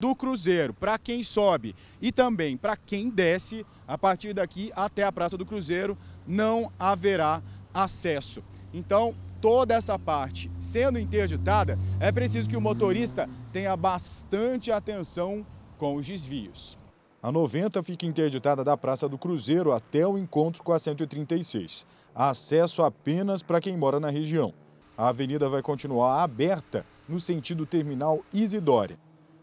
do Cruzeiro, para quem sobe e também para quem desce, a partir daqui até a Praça do Cruzeiro não haverá acesso. Então, toda essa parte sendo interditada, é preciso que o motorista tenha bastante atenção com os desvios. A 90 fica interditada da Praça do Cruzeiro até o encontro com a 136. acesso apenas para quem mora na região. A avenida vai continuar aberta no sentido terminal Isidória.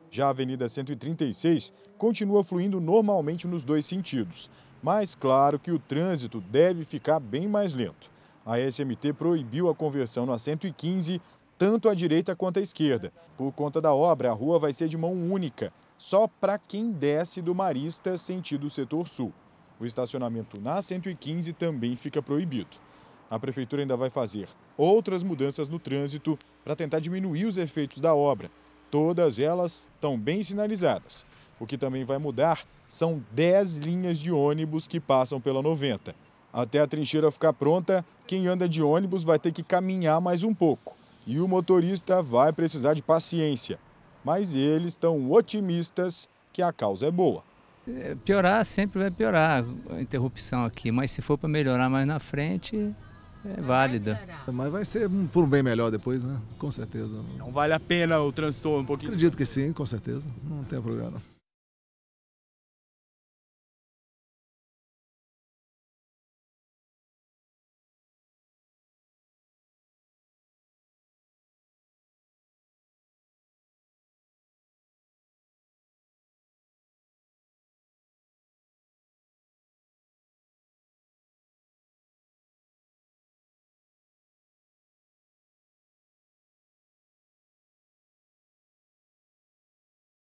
Já a Avenida 136 continua fluindo normalmente nos dois sentidos, mas claro que o trânsito deve ficar bem mais lento. A SMT proibiu a conversão na 115, tanto à direita quanto à esquerda. Por conta da obra, a rua vai ser de mão única, só para quem desce do Marista sentido setor sul. O estacionamento na 115 também fica proibido. A prefeitura ainda vai fazer outras mudanças no trânsito para tentar diminuir os efeitos da obra, Todas elas estão bem sinalizadas. O que também vai mudar são 10 linhas de ônibus que passam pela 90. Até a trincheira ficar pronta, quem anda de ônibus vai ter que caminhar mais um pouco. E o motorista vai precisar de paciência. Mas eles estão otimistas que a causa é boa. É, piorar sempre vai piorar a interrupção aqui, mas se for para melhorar mais na frente, é válida. Mas vai ser por um bem melhor depois, né? Com certeza. Não vale a pena o transtorno um pouquinho? Acredito que sim, com certeza. Não tem problema.